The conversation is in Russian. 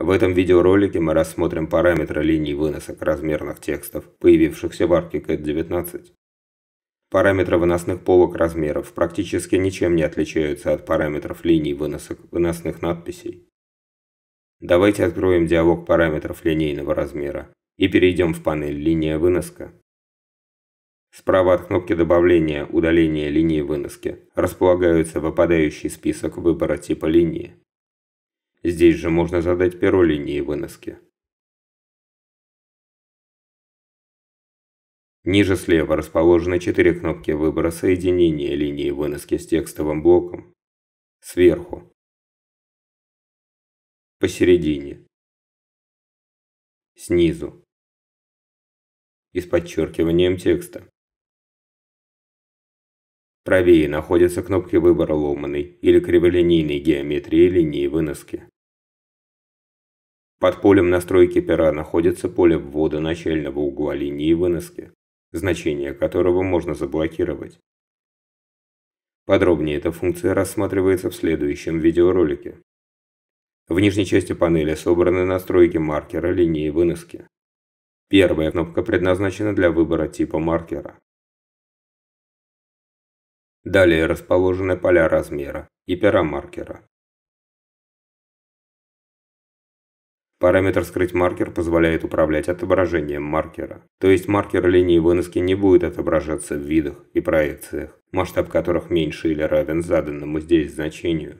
В этом видеоролике мы рассмотрим параметры линий выносок размерных текстов, появившихся в ArchiCAD 19. Параметры выносных полок размеров практически ничем не отличаются от параметров линий выносок выносных надписей. Давайте откроем диалог параметров линейного размера и перейдем в панель «Линия выноска». Справа от кнопки добавления удаления линии выноски располагаются выпадающий список выбора типа линии. Здесь же можно задать перо линии выноски. Ниже слева расположены четыре кнопки выбора соединения линии выноски с текстовым блоком. Сверху. Посередине. Снизу. И с подчеркиванием текста. Правее находятся кнопки выбора ломаной или криволинейной геометрии линии выноски. Под полем настройки пера находится поле ввода начального угла линии выноски, значение которого можно заблокировать. Подробнее эта функция рассматривается в следующем видеоролике. В нижней части панели собраны настройки маркера линии выноски. Первая кнопка предназначена для выбора типа маркера. Далее расположены поля размера и пера маркера. Параметр «Скрыть маркер» позволяет управлять отображением маркера. То есть маркер линии выноски не будет отображаться в видах и проекциях, масштаб которых меньше или равен заданному здесь значению.